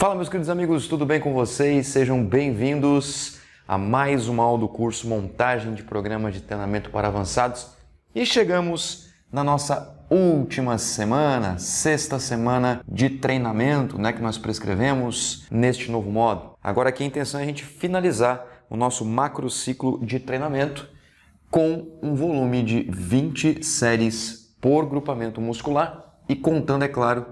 Fala, meus queridos amigos, tudo bem com vocês? Sejam bem-vindos a mais uma aula do curso Montagem de Programas de Treinamento para Avançados. E chegamos na nossa última semana, sexta semana de treinamento, né, que nós prescrevemos neste novo modo. Agora aqui a intenção é a gente finalizar o nosso macro ciclo de treinamento com um volume de 20 séries por grupamento muscular e contando, é claro,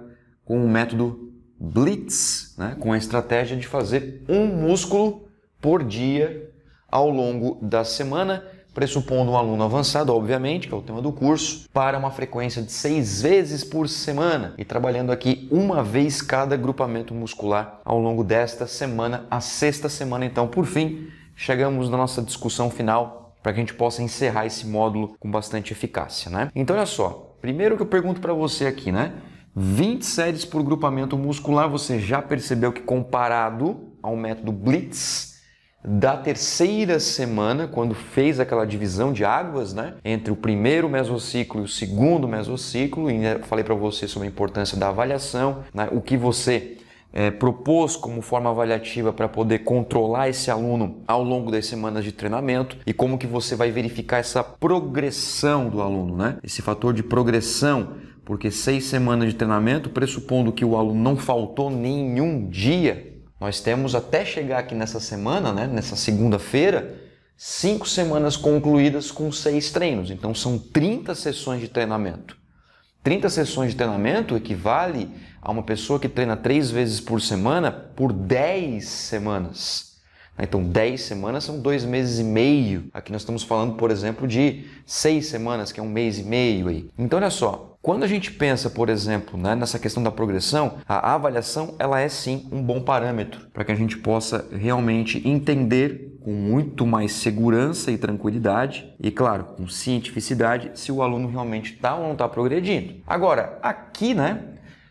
com o método blitz, né, com a estratégia de fazer um músculo por dia ao longo da semana, pressupondo um aluno avançado, obviamente, que é o tema do curso, para uma frequência de seis vezes por semana e trabalhando aqui uma vez cada agrupamento muscular ao longo desta semana, a sexta semana. Então, por fim, chegamos na nossa discussão final para que a gente possa encerrar esse módulo com bastante eficácia, né? Então, olha só. Primeiro que eu pergunto para você aqui, né? 20 séries por grupamento muscular, você já percebeu que comparado ao método Blitz da terceira semana, quando fez aquela divisão de águas, né, entre o primeiro mesociclo e o segundo mesociclo, e né, falei para você sobre a importância da avaliação, né, o que você é, propôs como forma avaliativa para poder controlar esse aluno ao longo das semanas de treinamento e como que você vai verificar essa progressão do aluno, né? Esse fator de progressão porque seis semanas de treinamento, pressupondo que o aluno não faltou nenhum dia, nós temos até chegar aqui nessa semana, né, nessa segunda-feira, cinco semanas concluídas com seis treinos. Então são 30 sessões de treinamento. 30 sessões de treinamento equivale a uma pessoa que treina três vezes por semana por 10 semanas. Né? Então, 10 semanas são dois meses e meio. Aqui nós estamos falando, por exemplo, de seis semanas, que é um mês e meio aí. Então, olha só, quando a gente pensa, por exemplo, né, nessa questão da progressão, a avaliação ela é sim um bom parâmetro para que a gente possa realmente entender com muito mais segurança e tranquilidade e, claro, com cientificidade, se o aluno realmente está ou não está progredindo. Agora, aqui, né,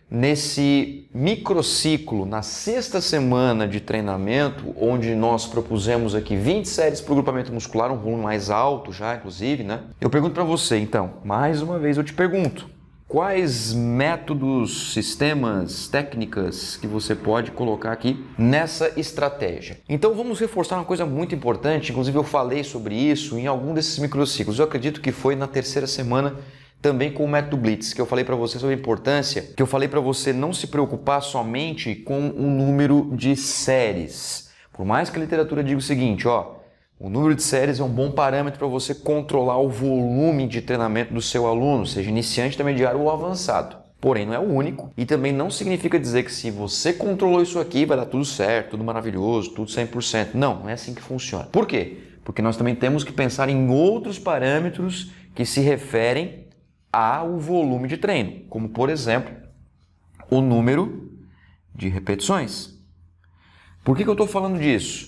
nesse microciclo, na sexta semana de treinamento, onde nós propusemos aqui 20 séries para o grupamento muscular, um volume mais alto já, inclusive, né? Eu pergunto para você, então, mais uma vez eu te pergunto, quais métodos, sistemas, técnicas que você pode colocar aqui nessa estratégia? Então vamos reforçar uma coisa muito importante, inclusive eu falei sobre isso em algum desses microciclos. Eu acredito que foi na terceira semana também com o método Blitz, que eu falei para você sobre a importância, que eu falei para você não se preocupar somente com o número de séries. Por mais que a literatura diga o seguinte, ó, o número de séries é um bom parâmetro para você controlar o volume de treinamento do seu aluno, seja iniciante, intermediário ou avançado. Porém, não é o único e também não significa dizer que se você controlou isso aqui vai dar tudo certo, tudo maravilhoso, tudo 100%. Não, não é assim que funciona. Por quê? Porque nós também temos que pensar em outros parâmetros que se referem a o volume de treino, como por exemplo o número de repetições. Por que, que eu estou falando disso?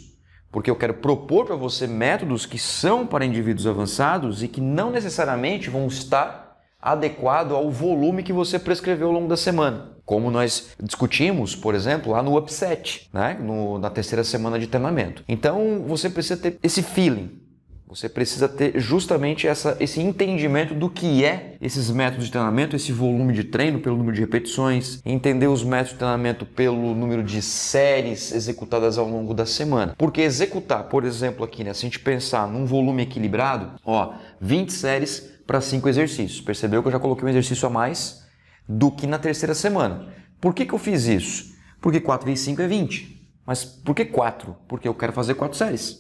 Porque eu quero propor para você métodos que são para indivíduos avançados e que não necessariamente vão estar adequado ao volume que você prescreveu ao longo da semana. Como nós discutimos, por exemplo, lá no upset, né? No, na terceira semana de treinamento. Então você precisa ter esse feeling você precisa ter justamente essa, esse entendimento do que é esses métodos de treinamento, esse volume de treino pelo número de repetições, entender os métodos de treinamento pelo número de séries executadas ao longo da semana. Porque executar, por exemplo, aqui, né, se a gente pensar num volume equilibrado, ó, 20 séries para 5 exercícios. Percebeu que eu já coloquei um exercício a mais do que na terceira semana. Por que, que eu fiz isso? Porque 4 vezes 5 é 20. Mas por que 4? Porque eu quero fazer 4 séries.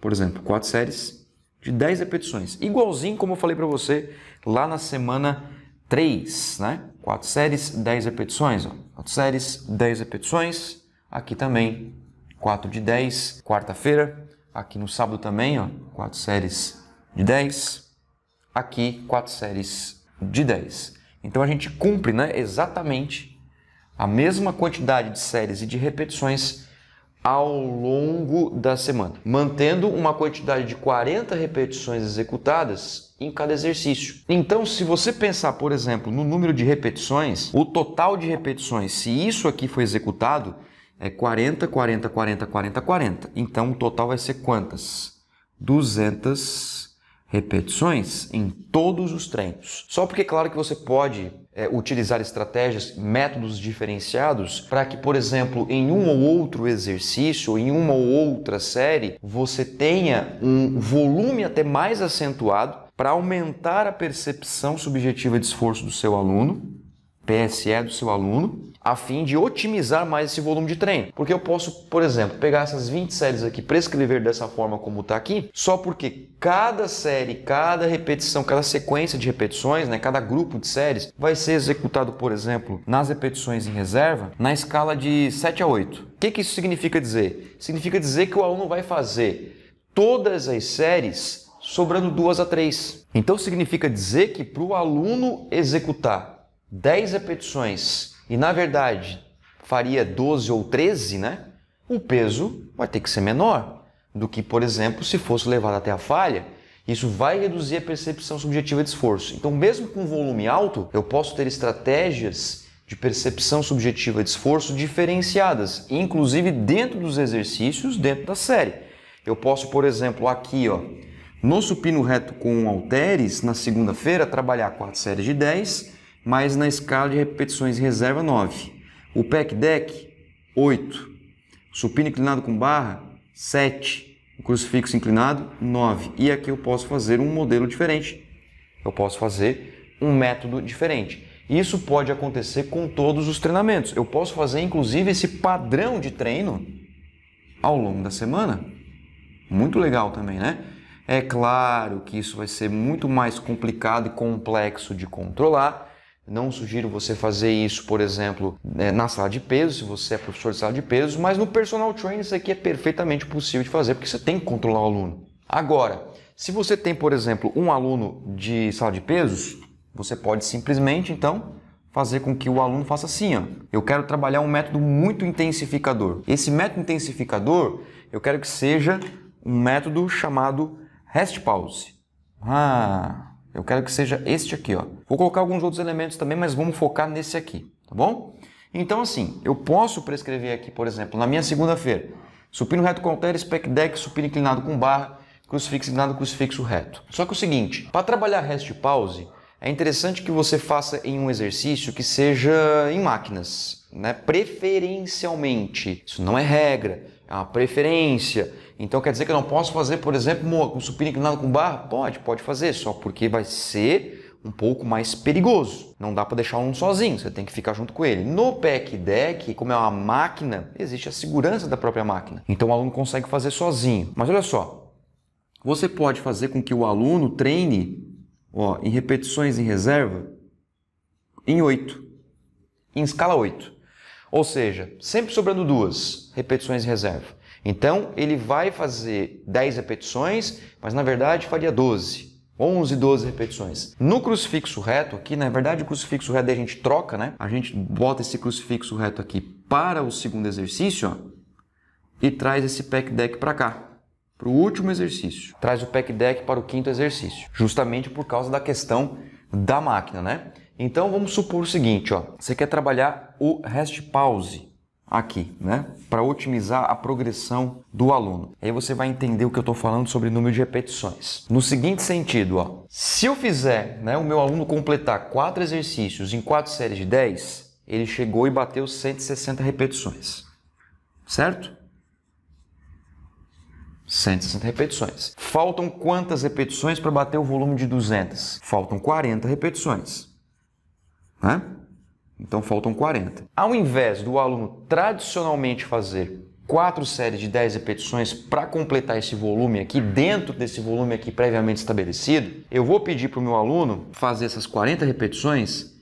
Por exemplo, 4 séries de 10 repetições. Igualzinho como eu falei para você lá na semana 3, né? 4 séries, 10 repetições. 4 séries, 10 repetições. Aqui também, 4 de 10, quarta-feira. Aqui no sábado também, 4 séries de 10. Aqui, 4 séries de 10. Então a gente cumpre né, exatamente a mesma quantidade de séries e de repetições ao longo da semana, mantendo uma quantidade de 40 repetições executadas em cada exercício. Então, se você pensar, por exemplo, no número de repetições, o total de repetições, se isso aqui foi executado, é 40, 40, 40, 40, 40. Então, o total vai ser quantas? 200 repetições em todos os treinos. Só porque, claro, que você pode é, utilizar estratégias, métodos diferenciados para que, por exemplo, em um ou outro exercício, em uma ou outra série, você tenha um volume até mais acentuado para aumentar a percepção subjetiva de esforço do seu aluno, PSE do seu aluno, a fim de otimizar mais esse volume de treino. Porque eu posso, por exemplo, pegar essas 20 séries aqui, prescrever dessa forma como está aqui, só porque cada série, cada repetição, cada sequência de repetições, né, cada grupo de séries, vai ser executado, por exemplo, nas repetições em reserva, na escala de 7 a 8. O que, que isso significa dizer? Significa dizer que o aluno vai fazer todas as séries sobrando duas a três. Então significa dizer que para o aluno executar 10 repetições e na verdade faria 12 ou 13, né? O peso vai ter que ser menor do que, por exemplo, se fosse levado até a falha. Isso vai reduzir a percepção subjetiva de esforço. Então, mesmo com volume alto, eu posso ter estratégias de percepção subjetiva de esforço diferenciadas, inclusive dentro dos exercícios, dentro da série. Eu posso, por exemplo, aqui, ó, no supino reto com halteres, na segunda-feira, trabalhar quatro séries de 10 mas na escala de repetições reserva 9. O pec deck 8. Supino inclinado com barra 7. O crucifixo inclinado 9. E aqui eu posso fazer um modelo diferente. Eu posso fazer um método diferente. Isso pode acontecer com todos os treinamentos. Eu posso fazer inclusive esse padrão de treino ao longo da semana. Muito legal também, né? É claro que isso vai ser muito mais complicado e complexo de controlar não sugiro você fazer isso, por exemplo, né, na sala de peso, se você é professor de sala de peso, mas no personal training isso aqui é perfeitamente possível de fazer, porque você tem que controlar o aluno. Agora, se você tem, por exemplo, um aluno de sala de pesos, você pode simplesmente, então, fazer com que o aluno faça assim, ó. Eu quero trabalhar um método muito intensificador. Esse método intensificador, eu quero que seja um método chamado rest pause. Ah, eu quero que seja este aqui, ó. Vou colocar alguns outros elementos também, mas vamos focar nesse aqui, tá bom? Então, assim, eu posso prescrever aqui, por exemplo, na minha segunda-feira, supino reto com halteres, pec deck, supino inclinado com barra, crucifixo inclinado, crucifixo reto. Só que é o seguinte, para trabalhar rest pause, é interessante que você faça em um exercício que seja em máquinas, né? Preferencialmente. Isso não é regra, é uma preferência. Então quer dizer que eu não posso fazer, por exemplo, um supino inclinado com barra? Pode, pode fazer, só porque vai ser um pouco mais perigoso. Não dá para deixar um sozinho, você tem que ficar junto com ele. No PEC deck, como é uma máquina, existe a segurança da própria máquina. Então o aluno consegue fazer sozinho. Mas olha só, você pode fazer com que o aluno treine ó, em repetições em reserva em 8, em escala 8. Ou seja, sempre sobrando duas repetições em reserva. Então, ele vai fazer 10 repetições, mas na verdade faria 12. 11, 12 repetições. No crucifixo reto aqui, na verdade o crucifixo reto a gente troca, né? A gente bota esse crucifixo reto aqui para o segundo exercício, ó, e traz esse pec deck para cá, para o último exercício. Traz o pec deck para o quinto exercício, justamente por causa da questão da máquina, né? Então vamos supor o seguinte, ó, você quer trabalhar o rest pause, aqui, né? Para otimizar a progressão do aluno. Aí você vai entender o que eu estou falando sobre número de repetições. No seguinte sentido, ó, se eu fizer né, o meu aluno completar quatro exercícios em quatro séries de 10, ele chegou e bateu 160 repetições. Certo? 160 repetições. Faltam quantas repetições para bater o volume de 200? Faltam 40 repetições. Né? Então faltam 40. Ao invés do aluno tradicionalmente fazer quatro séries de 10 repetições para completar esse volume aqui, dentro desse volume aqui previamente estabelecido, eu vou pedir para o meu aluno fazer essas 40 repetições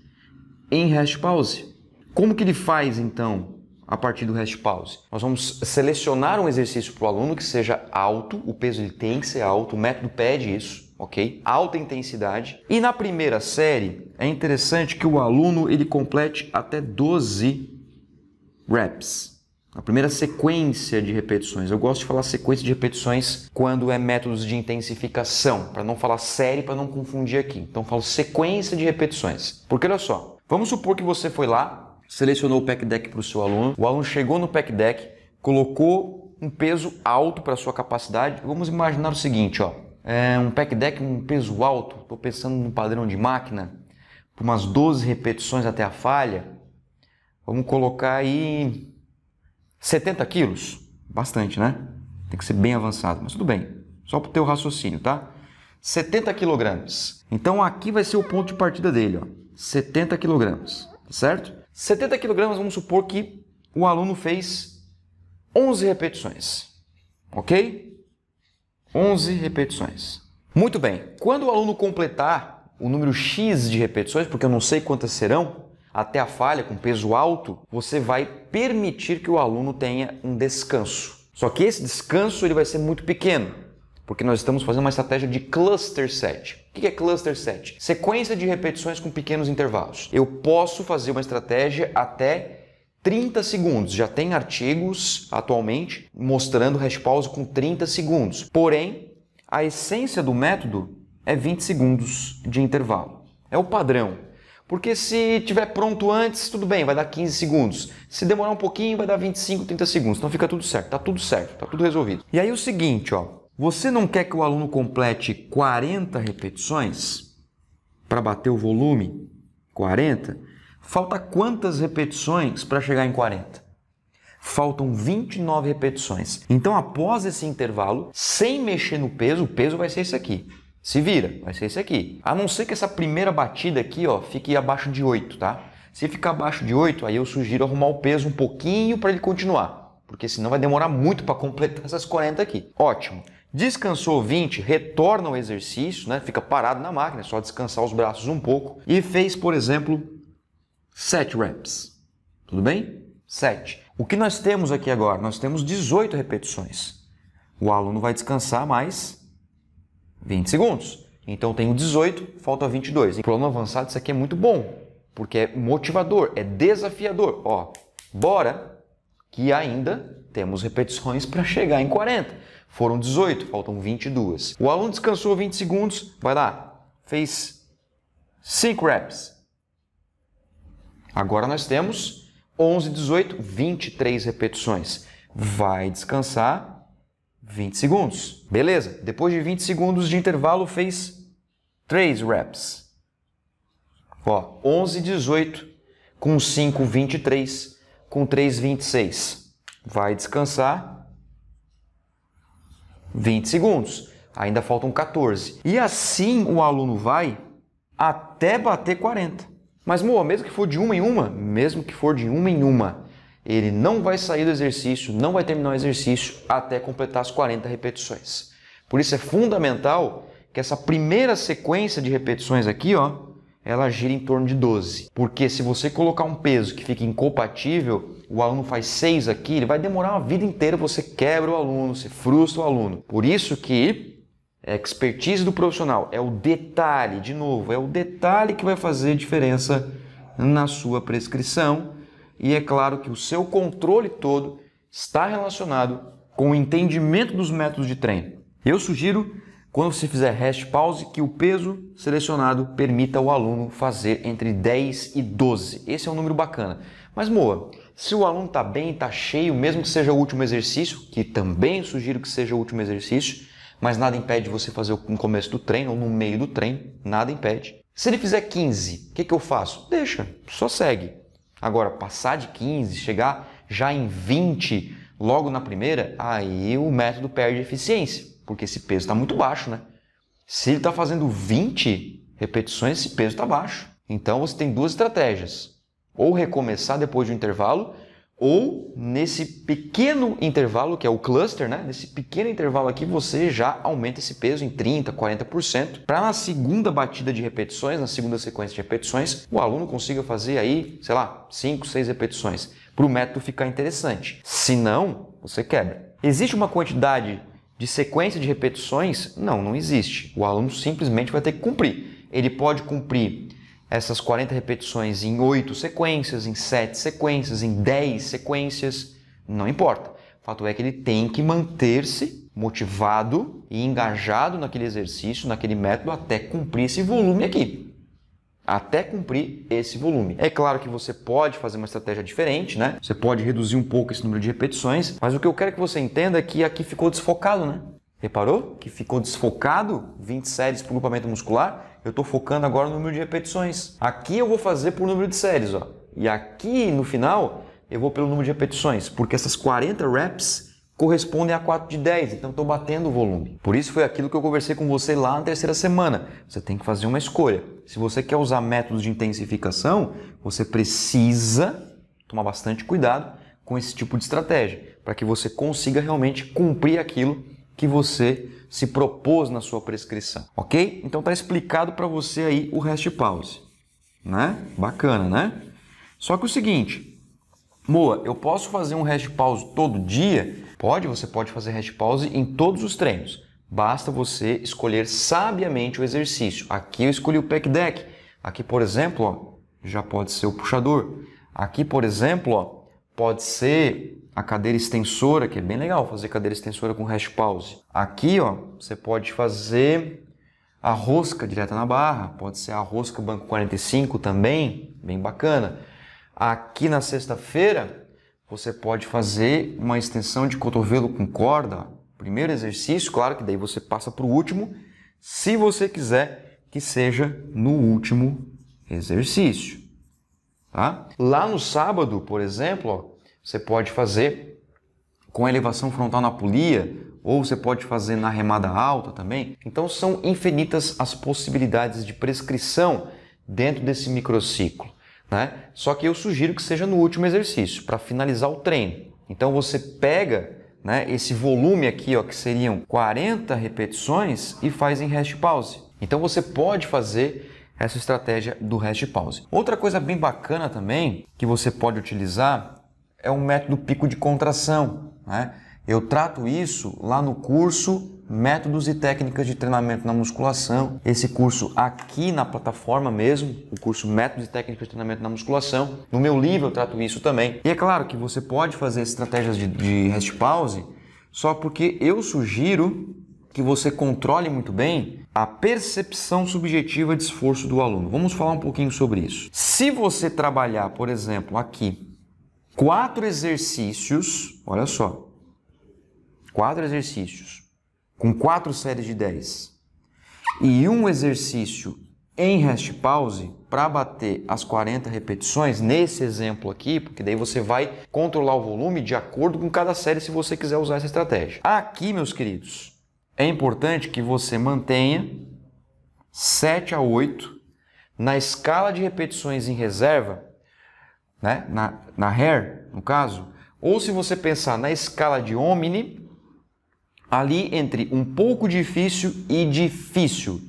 em rest pause. Como que ele faz então a partir do rest pause. Nós vamos selecionar um exercício para o aluno que seja alto, o peso ele tem que ser alto, o método pede isso ok? Alta intensidade. E na primeira série, é interessante que o aluno ele complete até 12 reps. A primeira sequência de repetições. Eu gosto de falar sequência de repetições quando é métodos de intensificação, para não falar série, para não confundir aqui. Então falo sequência de repetições. Porque olha só, vamos supor que você foi lá, selecionou o pack deck para o seu aluno, o aluno chegou no pack deck, colocou um peso alto para sua capacidade. Vamos imaginar o seguinte, ó, é, um pack deck um peso alto, estou pensando no padrão de máquina, por umas 12 repetições até a falha, vamos colocar aí 70 quilos. Bastante, né? Tem que ser bem avançado, mas tudo bem. Só para o teu raciocínio, tá? 70 quilogramas. Então aqui vai ser o ponto de partida dele, ó. 70 quilogramas, tá certo? 70 quilogramas, vamos supor que o aluno fez 11 repetições, ok? 11 repetições. Muito bem. Quando o aluno completar o número X de repetições, porque eu não sei quantas serão, até a falha com peso alto, você vai permitir que o aluno tenha um descanso. Só que esse descanso ele vai ser muito pequeno, porque nós estamos fazendo uma estratégia de cluster set. O que é cluster set? Sequência de repetições com pequenos intervalos. Eu posso fazer uma estratégia até 30 segundos. Já tem artigos atualmente mostrando pause com 30 segundos. Porém, a essência do método é 20 segundos de intervalo. É o padrão. Porque se tiver pronto antes, tudo bem, vai dar 15 segundos. Se demorar um pouquinho, vai dar 25, 30 segundos. Então fica tudo certo, tá tudo certo, tá tudo resolvido. E aí o seguinte, ó, você não quer que o aluno complete 40 repetições para bater o volume 40? Falta quantas repetições para chegar em 40? Faltam 29 repetições. Então, após esse intervalo, sem mexer no peso, o peso vai ser esse aqui. Se vira, vai ser esse aqui. A não ser que essa primeira batida aqui, ó, fique abaixo de 8, tá? Se ficar abaixo de 8, aí eu sugiro arrumar o peso um pouquinho para ele continuar, porque senão vai demorar muito para completar essas 40 aqui. Ótimo. Descansou 20, retorna ao exercício, né? Fica parado na máquina, é só descansar os braços um pouco e fez, por exemplo, 7 reps. Tudo bem? 7. O que nós temos aqui agora? Nós temos 18 repetições. O aluno vai descansar mais 20 segundos. Então, tenho 18, falta 22. Em plano avançado, isso aqui é muito bom, porque é motivador, é desafiador. Ó, bora, que ainda temos repetições para chegar em 40. Foram 18, faltam 22. O aluno descansou 20 segundos, vai lá, fez 5 reps. Agora nós temos 11, 18, 23 repetições. Vai descansar 20 segundos. Beleza, depois de 20 segundos de intervalo fez 3 reps. Ó, 11, 18, com 5, 23, com 3, 26. Vai descansar 20 segundos. Ainda faltam 14. E assim o aluno vai até bater 40. Mas, Moa, mesmo que for de uma em uma, mesmo que for de uma em uma, ele não vai sair do exercício, não vai terminar o exercício até completar as 40 repetições. Por isso é fundamental que essa primeira sequência de repetições aqui, ó, ela gira em torno de 12. Porque se você colocar um peso que fica incompatível, o aluno faz 6 aqui, ele vai demorar uma vida inteira, você quebra o aluno, você frustra o aluno. Por isso que é expertise do profissional, é o detalhe, de novo, é o detalhe que vai fazer diferença na sua prescrição. E é claro que o seu controle todo está relacionado com o entendimento dos métodos de treino. Eu sugiro, quando você fizer rest pause, que o peso selecionado permita ao aluno fazer entre 10 e 12. Esse é um número bacana. Mas, Moa, se o aluno está bem, está cheio, mesmo que seja o último exercício, que também sugiro que seja o último exercício, mas nada impede você fazer no começo do treino ou no meio do treino, nada impede. Se ele fizer 15, o que, que eu faço? Deixa, só segue. Agora, passar de 15, chegar já em 20 logo na primeira, aí o método perde eficiência, porque esse peso está muito baixo, né? Se ele está fazendo 20 repetições, esse peso está baixo. Então você tem duas estratégias. Ou recomeçar depois de um intervalo, ou nesse pequeno intervalo, que é o cluster, né? Nesse pequeno intervalo aqui, você já aumenta esse peso em 30%, 40%, para na segunda batida de repetições, na segunda sequência de repetições, o aluno consiga fazer aí, sei lá, 5, 6 repetições, para o método ficar interessante. Se não, você quebra. Existe uma quantidade de sequência de repetições? Não, não existe. O aluno simplesmente vai ter que cumprir. Ele pode cumprir essas 40 repetições em 8 sequências, em 7 sequências, em 10 sequências, não importa. O fato é que ele tem que manter-se motivado e engajado naquele exercício, naquele método, até cumprir esse volume aqui. Até cumprir esse volume. É claro que você pode fazer uma estratégia diferente, né? Você pode reduzir um pouco esse número de repetições, mas o que eu quero que você entenda é que aqui ficou desfocado, né? Reparou que ficou desfocado 20 séries por grupamento muscular? eu estou focando agora no número de repetições. Aqui eu vou fazer por número de séries, ó. E aqui no final eu vou pelo número de repetições, porque essas 40 reps correspondem a 4 de 10, então estou batendo o volume. Por isso foi aquilo que eu conversei com você lá na terceira semana. Você tem que fazer uma escolha. Se você quer usar métodos de intensificação, você precisa tomar bastante cuidado com esse tipo de estratégia, para que você consiga realmente cumprir aquilo que você se propôs na sua prescrição, ok? Então tá explicado para você aí o rest pause, né? Bacana, né? Só que o seguinte, Moa, eu posso fazer um rest pause todo dia? Pode, você pode fazer rest pause em todos os treinos. Basta você escolher sabiamente o exercício. Aqui eu escolhi o pec deck. Aqui, por exemplo, ó, já pode ser o puxador. Aqui, por exemplo, ó, pode ser a cadeira extensora, que é bem legal fazer cadeira extensora com hash pause. Aqui, ó, você pode fazer a rosca direta na barra, pode ser a rosca banco 45 também, bem bacana. Aqui na sexta-feira, você pode fazer uma extensão de cotovelo com corda. Primeiro exercício, claro que daí você passa para o último, se você quiser que seja no último exercício. Tá? Lá no sábado, por exemplo, ó, você pode fazer com elevação frontal na polia, ou você pode fazer na remada alta também. Então são infinitas as possibilidades de prescrição dentro desse microciclo. Né? Só que eu sugiro que seja no último exercício, para finalizar o treino. Então você pega né, esse volume aqui, ó, que seriam 40 repetições, e faz em rest pause. Então você pode fazer essa estratégia do rest pause. Outra coisa bem bacana também que você pode utilizar é um método pico de contração. Né? Eu trato isso lá no curso Métodos e Técnicas de Treinamento na Musculação. Esse curso aqui na plataforma mesmo, o curso Métodos e Técnicas de Treinamento na Musculação. No meu livro eu trato isso também. E é claro que você pode fazer estratégias de, de rest pause só porque eu sugiro que você controle muito bem a percepção subjetiva de esforço do aluno. Vamos falar um pouquinho sobre isso. Se você trabalhar, por exemplo, aqui quatro exercícios, olha só, quatro exercícios com quatro séries de 10 e um exercício em rest pause para bater as 40 repetições nesse exemplo aqui, porque daí você vai controlar o volume de acordo com cada série se você quiser usar essa estratégia. Aqui, meus queridos, é importante que você mantenha 7 a 8 na escala de repetições em reserva né? na, na hair, no caso, ou se você pensar na escala de Omni, ali entre um pouco difícil e difícil.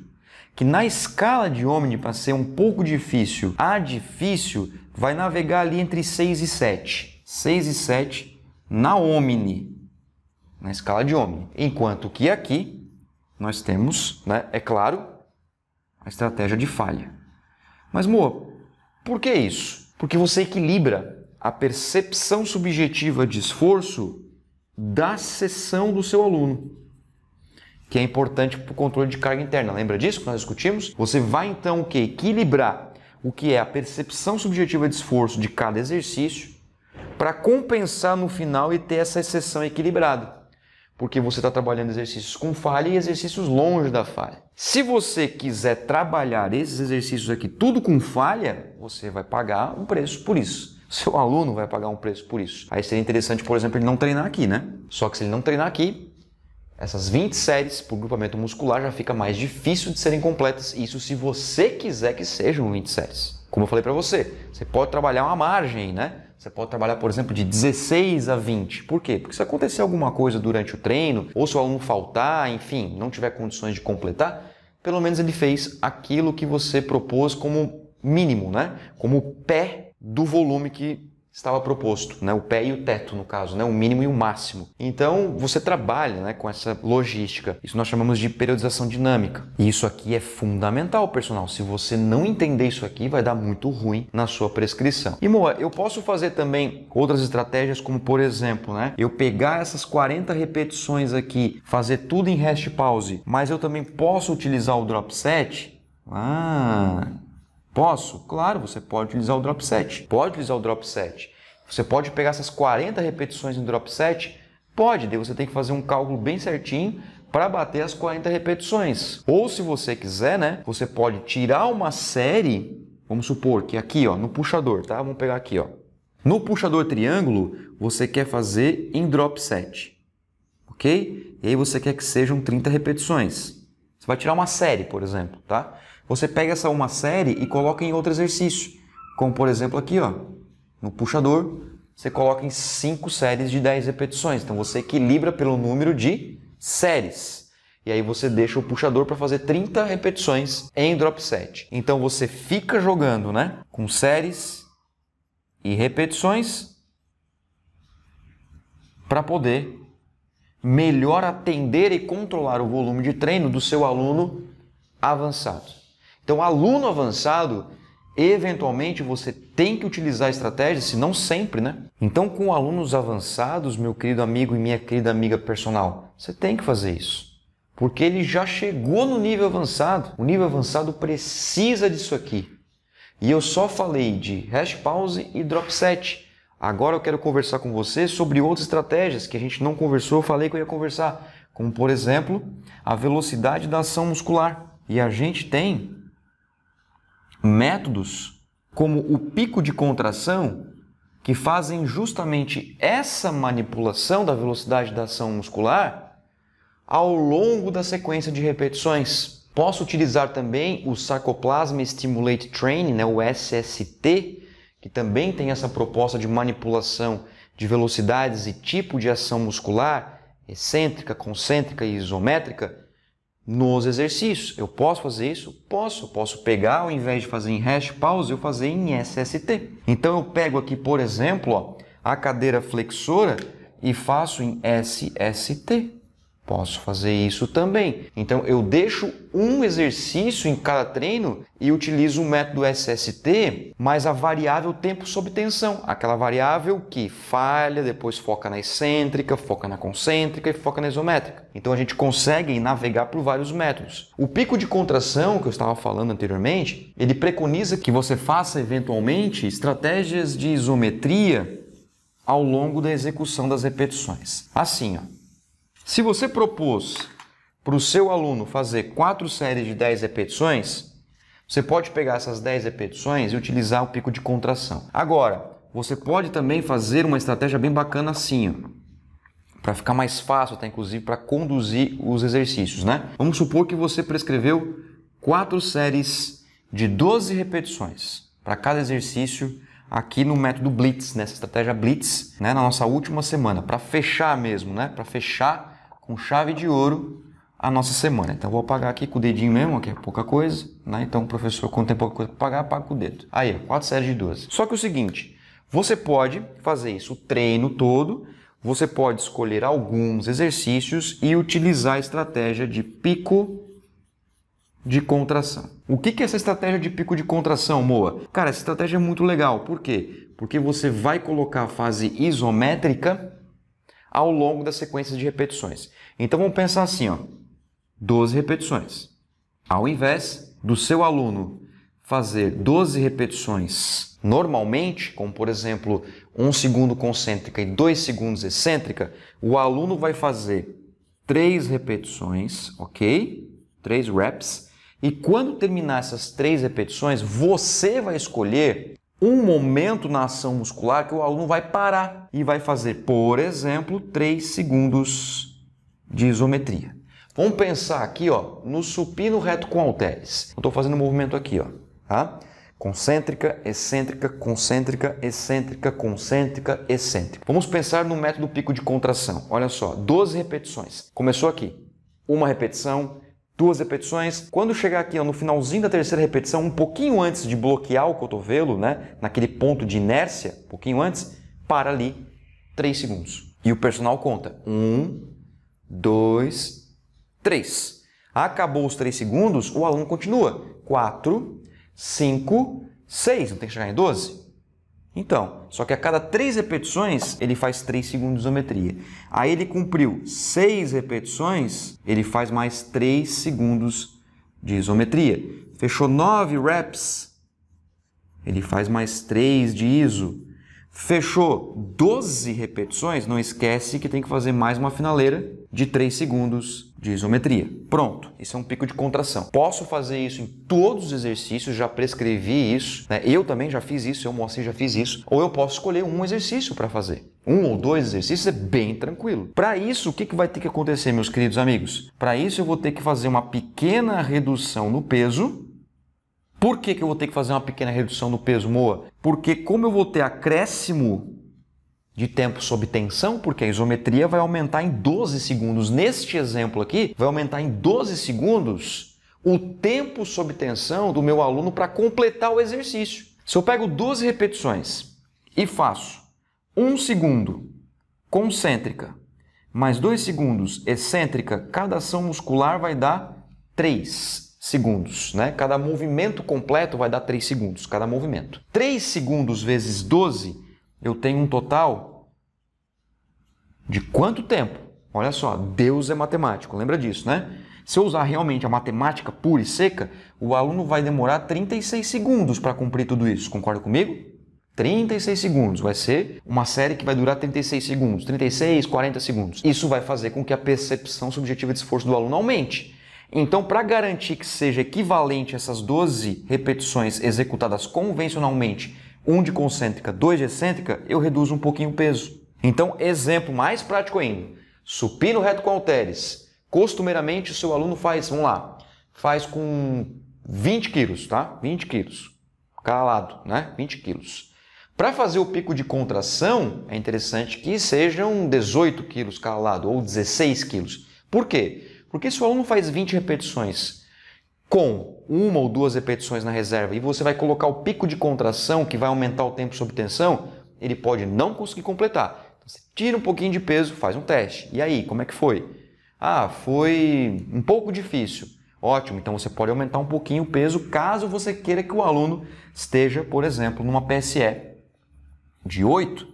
Que na escala de Omni, para ser um pouco difícil a difícil, vai navegar ali entre 6 e 7. 6 e 7 na Omni, na escala de Omni. Enquanto que aqui nós temos, né, é claro, a estratégia de falha. Mas, Moa, por que isso? Porque você equilibra a percepção subjetiva de esforço da sessão do seu aluno, que é importante para o controle de carga interna. Lembra disso que nós discutimos? Você vai então o que? Equilibrar o que é a percepção subjetiva de esforço de cada exercício para compensar no final e ter essa sessão equilibrada porque você está trabalhando exercícios com falha e exercícios longe da falha. Se você quiser trabalhar esses exercícios aqui tudo com falha, você vai pagar um preço por isso. Seu aluno vai pagar um preço por isso. Aí seria interessante, por exemplo, ele não treinar aqui, né? Só que se ele não treinar aqui, essas 20 séries por grupamento muscular já fica mais difícil de serem completas. Isso se você quiser que sejam 20 séries. Como eu falei para você, você pode trabalhar uma margem, né? Você pode trabalhar, por exemplo, de 16 a 20. Por quê? Porque se acontecer alguma coisa durante o treino, ou se o aluno faltar, enfim, não tiver condições de completar, pelo menos ele fez aquilo que você propôs como mínimo, né? Como pé do volume que estava proposto, né? o pé e o teto, no caso, né? o mínimo e o máximo. Então, você trabalha né, com essa logística. Isso nós chamamos de periodização dinâmica. E isso aqui é fundamental, personal. Se você não entender isso aqui, vai dar muito ruim na sua prescrição. E, Moa, eu posso fazer também outras estratégias, como, por exemplo, né, eu pegar essas 40 repetições aqui, fazer tudo em rest pause, mas eu também posso utilizar o drop set? Ah... Posso? Claro, você pode utilizar o drop set. Pode utilizar o drop set. Você pode pegar essas 40 repetições em drop set? Pode, daí você tem que fazer um cálculo bem certinho para bater as 40 repetições. Ou se você quiser, né, você pode tirar uma série, vamos supor que aqui, ó, no puxador, tá? Vamos pegar aqui, ó. No puxador triângulo, você quer fazer em drop set. OK? E aí você quer que sejam 30 repetições. Você vai tirar uma série, por exemplo, tá? Você pega essa uma série e coloca em outro exercício, como por exemplo aqui, ó, no puxador, você coloca em 5 séries de 10 repetições. Então você equilibra pelo número de séries. E aí você deixa o puxador para fazer 30 repetições em drop set. Então você fica jogando, né, com séries e repetições para poder melhor atender e controlar o volume de treino do seu aluno avançado. Então, aluno avançado, eventualmente você tem que utilizar estratégias, se não sempre, né? Então, com alunos avançados, meu querido amigo e minha querida amiga personal, você tem que fazer isso. Porque ele já chegou no nível avançado. O nível avançado precisa disso aqui. E eu só falei de hash pause e drop set. Agora eu quero conversar com você sobre outras estratégias que a gente não conversou, eu falei que eu ia conversar, como por exemplo, a velocidade da ação muscular. E a gente tem métodos como o pico de contração que fazem justamente essa manipulação da velocidade da ação muscular ao longo da sequência de repetições. Posso utilizar também o Sarcoplasma Stimulate Training, né, o SST, que também tem essa proposta de manipulação de velocidades e tipo de ação muscular, excêntrica, concêntrica e isométrica, nos exercícios. Eu posso fazer isso? Posso. Posso pegar, ao invés de fazer em hash pause, eu fazer em SST. Então eu pego aqui, por exemplo, ó, a cadeira flexora e faço em SST. Posso fazer isso também. Então eu deixo um exercício em cada treino e utilizo o método SST, mas a variável tempo sob tensão, aquela variável que falha, depois foca na excêntrica, foca na concêntrica e foca na isométrica. Então a gente consegue navegar por vários métodos. O pico de contração que eu estava falando anteriormente, ele preconiza que você faça eventualmente estratégias de isometria ao longo da execução das repetições. Assim, ó. Se você propôs para o seu aluno fazer quatro séries de 10 repetições, você pode pegar essas 10 repetições e utilizar o pico de contração. Agora, você pode também fazer uma estratégia bem bacana assim, para ficar mais fácil, até tá? inclusive para conduzir os exercícios, né? Vamos supor que você prescreveu quatro séries de 12 repetições para cada exercício aqui no método Blitz, nessa estratégia Blitz, né, na nossa última semana, para fechar mesmo, né? Para fechar com chave de ouro a nossa semana. Então vou apagar aqui com o dedinho mesmo, que é pouca coisa, né? Então o professor, quando tem pouca coisa para pagar, apaga com o dedo. Aí, quatro séries de 12. Só que é o seguinte, você pode fazer isso o treino todo, você pode escolher alguns exercícios e utilizar a estratégia de pico de contração. O que é essa estratégia de pico de contração, Moa? Cara, essa estratégia é muito legal. Por quê? Porque você vai colocar a fase isométrica ao longo das sequências de repetições. Então vamos pensar assim, ó, 12 repetições. Ao invés do seu aluno fazer 12 repetições normalmente, como por exemplo, 1 um segundo concêntrica e 2 segundos excêntrica, o aluno vai fazer 3 repetições, OK? 3 reps. E quando terminar essas três repetições, você vai escolher um momento na ação muscular que o aluno vai parar e vai fazer, por exemplo, 3 segundos de isometria. Vamos pensar aqui ó, no supino reto com halteres. Estou fazendo um movimento aqui, ó, tá? concêntrica, excêntrica, concêntrica, excêntrica, concêntrica, excêntrica. Vamos pensar no método pico de contração. Olha só, 12 repetições. Começou aqui, uma repetição, duas repetições. Quando chegar aqui ó, no finalzinho da terceira repetição, um pouquinho antes de bloquear o cotovelo, né, naquele ponto de inércia, um pouquinho antes, para ali 3 segundos. E o personal conta: 1, 2, 3. Acabou os 3 segundos, o aluno continua: 4, 5, 6. Não tem que chegar em 12? Então, só que a cada três repetições ele faz 3 segundos de isometria. Aí ele cumpriu seis repetições, ele faz mais 3 segundos de isometria. Fechou nove reps, ele faz mais 3 de iso. Fechou 12 repetições, não esquece que tem que fazer mais uma finaleira de 3 segundos de isometria. Pronto, isso é um pico de contração. Posso fazer isso em todos os exercícios, já prescrevi isso, né? eu também já fiz isso, eu, Moacir, já fiz isso, ou eu posso escolher um exercício para fazer. Um ou dois exercícios é bem tranquilo. Para isso, o que, que vai ter que acontecer, meus queridos amigos? Para isso, eu vou ter que fazer uma pequena redução no peso, por que, que, eu vou ter que fazer uma pequena redução no peso, Moa? Porque como eu vou ter acréscimo de tempo sob tensão, porque a isometria vai aumentar em 12 segundos. Neste exemplo aqui, vai aumentar em 12 segundos o tempo sob tensão do meu aluno para completar o exercício. Se eu pego 12 repetições e faço 1 segundo concêntrica mais 2 segundos excêntrica, cada ação muscular vai dar 3 segundos. Né? Cada movimento completo vai dar 3 segundos, cada movimento. 3 segundos vezes 12 eu tenho um total de quanto tempo? Olha só, Deus é matemático, lembra disso, né? Se eu usar realmente a matemática pura e seca, o aluno vai demorar 36 segundos para cumprir tudo isso. Concorda comigo? 36 segundos. Vai ser uma série que vai durar 36 segundos, 36, 40 segundos. Isso vai fazer com que a percepção subjetiva de esforço do aluno aumente. Então, para garantir que seja equivalente essas 12 repetições executadas convencionalmente um de concêntrica, dois de excêntrica, eu reduzo um pouquinho o peso. Então, exemplo mais prático ainda. Supino reto com halteres. Costumeiramente, o seu aluno faz, vamos lá, faz com 20 quilos, tá? 20 quilos. Calado, né? 20 quilos. Para fazer o pico de contração, é interessante que sejam 18 quilos calado ou 16 quilos. Por quê? Porque se o aluno faz 20 repetições com uma ou duas repetições na reserva e você vai colocar o pico de contração que vai aumentar o tempo sob tensão, ele pode não conseguir completar. Então, você tira um pouquinho de peso, faz um teste. E aí, como é que foi? Ah, foi um pouco difícil. Ótimo, então você pode aumentar um pouquinho o peso caso você queira que o aluno esteja, por exemplo, numa PSE de 8,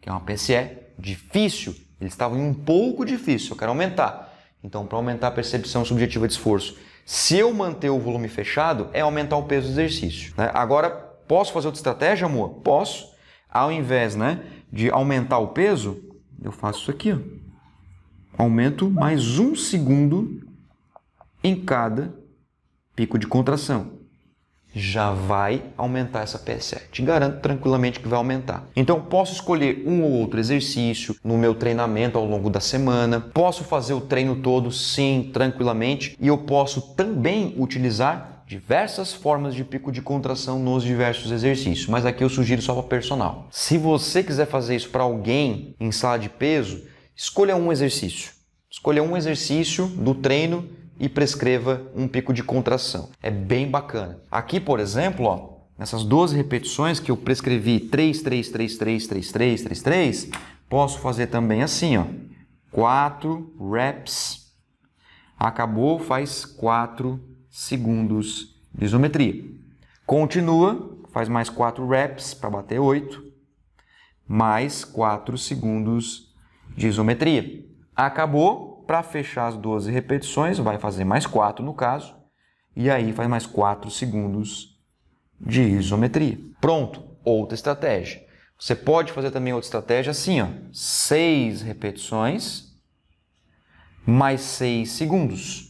que é uma PSE difícil. Eles estavam em um pouco difícil, eu quero aumentar. Então, para aumentar a percepção subjetiva de esforço, se eu manter o volume fechado, é aumentar o peso do exercício. Né? Agora, posso fazer outra estratégia, amor? Posso. Ao invés né, de aumentar o peso, eu faço isso aqui. Ó. Aumento mais um segundo em cada pico de contração já vai aumentar essa PSR. Te garanto tranquilamente que vai aumentar. Então, posso escolher um ou outro exercício no meu treinamento ao longo da semana, posso fazer o treino todo, sim, tranquilamente, e eu posso também utilizar diversas formas de pico de contração nos diversos exercícios, mas aqui eu sugiro só para personal. Se você quiser fazer isso para alguém em sala de peso, escolha um exercício. Escolha um exercício do treino e prescreva um pico de contração. É bem bacana. Aqui, por exemplo, ó, nessas 12 repetições que eu prescrevi 3, 3, 3, 3, 3, 3, 3, 3, posso fazer também assim, ó. 4 reps. Acabou, faz 4 segundos de isometria. Continua, faz mais 4 reps para bater 8. Mais 4 segundos de isometria. Acabou, para fechar as 12 repetições, vai fazer mais 4 no caso, e aí faz mais 4 segundos de isometria. Pronto, outra estratégia. Você pode fazer também outra estratégia assim, ó, 6 repetições mais 6 segundos.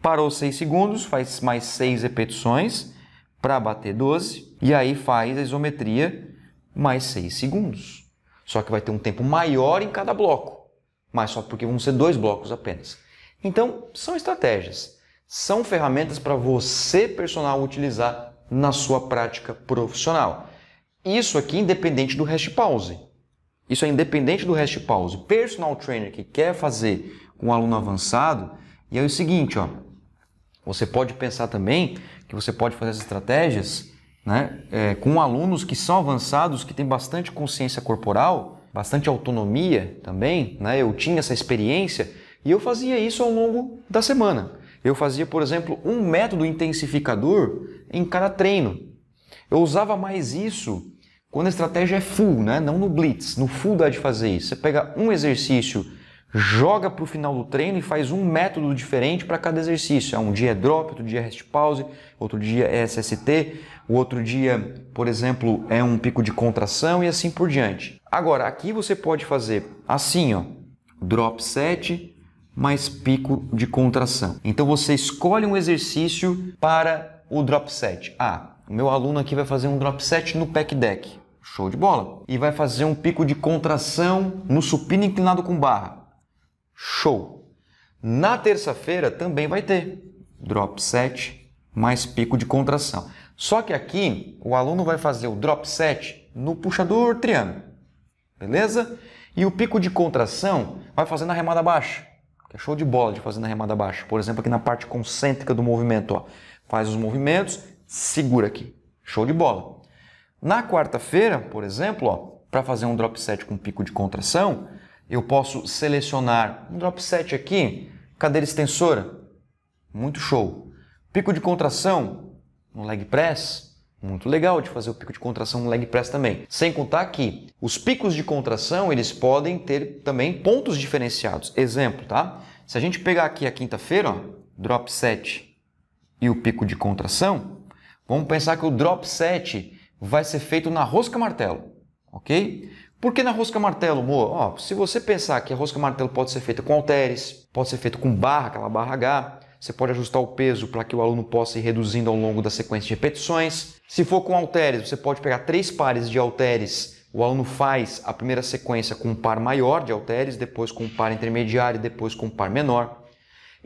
Parou 6 segundos, faz mais 6 repetições para bater 12 e aí faz a isometria mais 6 segundos. Só que vai ter um tempo maior em cada bloco mas só porque vão ser dois blocos apenas. Então, são estratégias, são ferramentas para você, personal, utilizar na sua prática profissional. Isso aqui independente do rest pause. Isso é independente do rest pause. Personal trainer que quer fazer com um aluno avançado, e é o seguinte, ó, você pode pensar também que você pode fazer essas estratégias né, é, com alunos que são avançados, que têm bastante consciência corporal, bastante autonomia também, né? eu tinha essa experiência e eu fazia isso ao longo da semana. Eu fazia, por exemplo, um método intensificador em cada treino. Eu usava mais isso quando a estratégia é full, né? não no blitz. No full dá de fazer isso. Você pega um exercício, joga para o final do treino e faz um método diferente para cada exercício. Ah, um dia é drop, outro dia é rest pause, outro dia é SST, o outro dia, por exemplo, é um pico de contração e assim por diante. Agora, aqui você pode fazer assim, ó, drop set mais pico de contração. Então você escolhe um exercício para o drop set. Ah, o meu aluno aqui vai fazer um drop set no pec deck. Show de bola. E vai fazer um pico de contração no supino inclinado com barra. Show. Na terça-feira também vai ter drop set mais pico de contração. Só que aqui o aluno vai fazer o drop set no puxador triângulo beleza? E o pico de contração vai fazer na remada baixa, que é show de bola de fazer na remada baixa. Por exemplo, aqui na parte concêntrica do movimento, ó. faz os movimentos, segura aqui, show de bola. Na quarta-feira, por exemplo, para fazer um drop set com pico de contração, eu posso selecionar um drop set aqui, cadeira extensora, muito show. Pico de contração no leg press, muito legal de fazer o pico de contração no leg press também. Sem contar que os picos de contração, eles podem ter também pontos diferenciados. Exemplo, tá? Se a gente pegar aqui a quinta-feira, drop set e o pico de contração, vamos pensar que o drop set vai ser feito na rosca martelo, ok? Por que na rosca martelo, amor? Ó, se você pensar que a rosca martelo pode ser feita com halteres, pode ser feita com barra, aquela barra H, você pode ajustar o peso para que o aluno possa ir reduzindo ao longo da sequência de repetições. Se for com halteres, você pode pegar três pares de halteres. O aluno faz a primeira sequência com um par maior de halteres, depois com um par intermediário, depois com um par menor.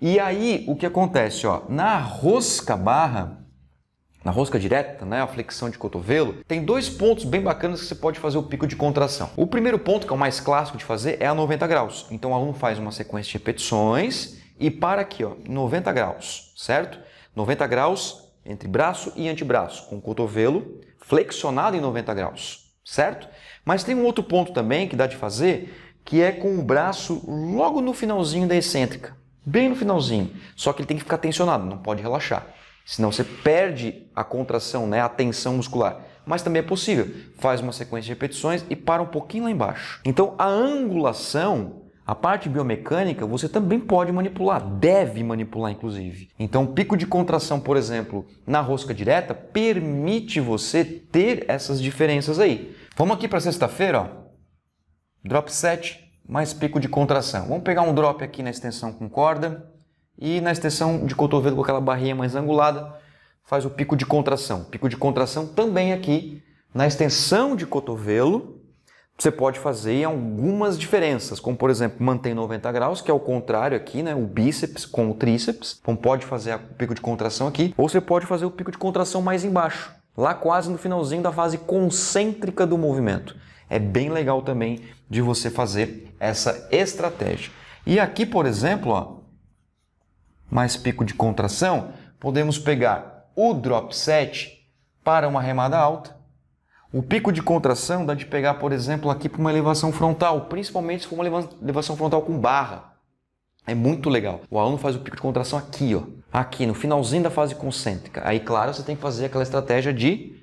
E aí o que acontece? Ó, na rosca barra, na rosca direta, né, a flexão de cotovelo, tem dois pontos bem bacanas que você pode fazer o pico de contração. O primeiro ponto, que é o mais clássico de fazer, é a 90 graus. Então o aluno faz uma sequência de repetições e para aqui, ó, 90 graus, certo? 90 graus entre braço e antebraço, com o cotovelo flexionado em 90 graus, certo? Mas tem um outro ponto também que dá de fazer, que é com o braço logo no finalzinho da excêntrica, bem no finalzinho. Só que ele tem que ficar tensionado, não pode relaxar. Senão você perde a contração, né, a tensão muscular. Mas também é possível. Faz uma sequência de repetições e para um pouquinho lá embaixo. Então a angulação a parte biomecânica você também pode manipular, deve manipular inclusive. Então, o pico de contração, por exemplo, na rosca direta, permite você ter essas diferenças aí. Vamos aqui para sexta-feira, ó. Drop 7 mais pico de contração. Vamos pegar um drop aqui na extensão com corda e na extensão de cotovelo com aquela barrinha mais angulada, faz o pico de contração. Pico de contração também aqui na extensão de cotovelo você pode fazer algumas diferenças, como por exemplo, manter 90 graus, que é o contrário aqui, né? O bíceps com o tríceps. Então pode fazer o pico de contração aqui, ou você pode fazer o pico de contração mais embaixo, lá quase no finalzinho da fase concêntrica do movimento. É bem legal também de você fazer essa estratégia. E aqui, por exemplo, ó, mais pico de contração, podemos pegar o drop set para uma remada alta o pico de contração dá de pegar, por exemplo, aqui para uma elevação frontal, principalmente se for uma elevação frontal com barra. É muito legal. O aluno faz o pico de contração aqui, ó. Aqui, no finalzinho da fase concêntrica. Aí, claro, você tem que fazer aquela estratégia de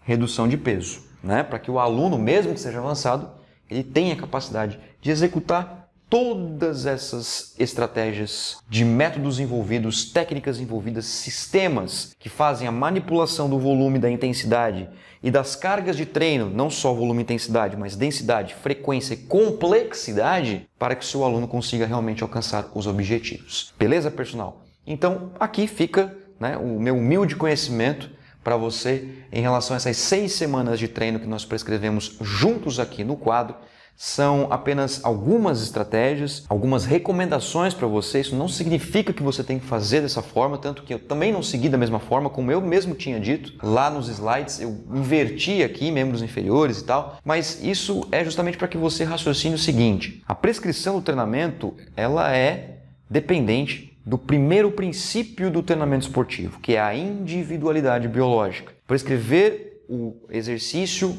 redução de peso, né? Para que o aluno, mesmo que seja avançado, ele tenha a capacidade de executar todas essas estratégias de métodos envolvidos, técnicas envolvidas, sistemas que fazem a manipulação do volume, da intensidade e das cargas de treino, não só volume e intensidade, mas densidade, frequência e complexidade, para que o seu aluno consiga realmente alcançar os objetivos. Beleza, personal? Então, aqui fica né, o meu humilde conhecimento para você em relação a essas seis semanas de treino que nós prescrevemos juntos aqui no quadro são apenas algumas estratégias, algumas recomendações para você. Isso não significa que você tem que fazer dessa forma, tanto que eu também não segui da mesma forma, como eu mesmo tinha dito lá nos slides, eu inverti aqui membros inferiores e tal, mas isso é justamente para que você raciocine o seguinte: a prescrição do treinamento ela é dependente do primeiro princípio do treinamento esportivo, que é a individualidade biológica. Prescrever o exercício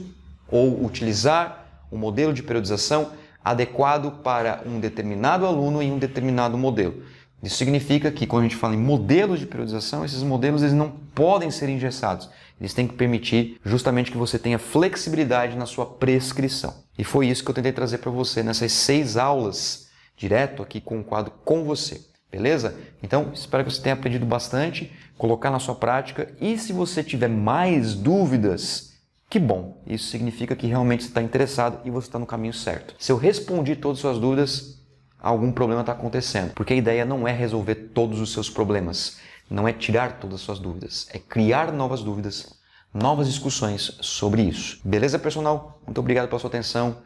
ou utilizar um modelo de periodização adequado para um determinado aluno em um determinado modelo. Isso significa que quando a gente fala em modelos de periodização, esses modelos eles não podem ser engessados. Eles têm que permitir justamente que você tenha flexibilidade na sua prescrição. E foi isso que eu tentei trazer para você nessas seis aulas, direto aqui com o quadro com você. Beleza? Então, espero que você tenha aprendido bastante, colocar na sua prática e se você tiver mais dúvidas, que bom! Isso significa que realmente você está interessado e você está no caminho certo. Se eu respondi todas as suas dúvidas, algum problema está acontecendo. Porque a ideia não é resolver todos os seus problemas, não é tirar todas as suas dúvidas, é criar novas dúvidas, novas discussões sobre isso. Beleza, pessoal? Muito obrigado pela sua atenção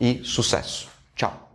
e sucesso! Tchau!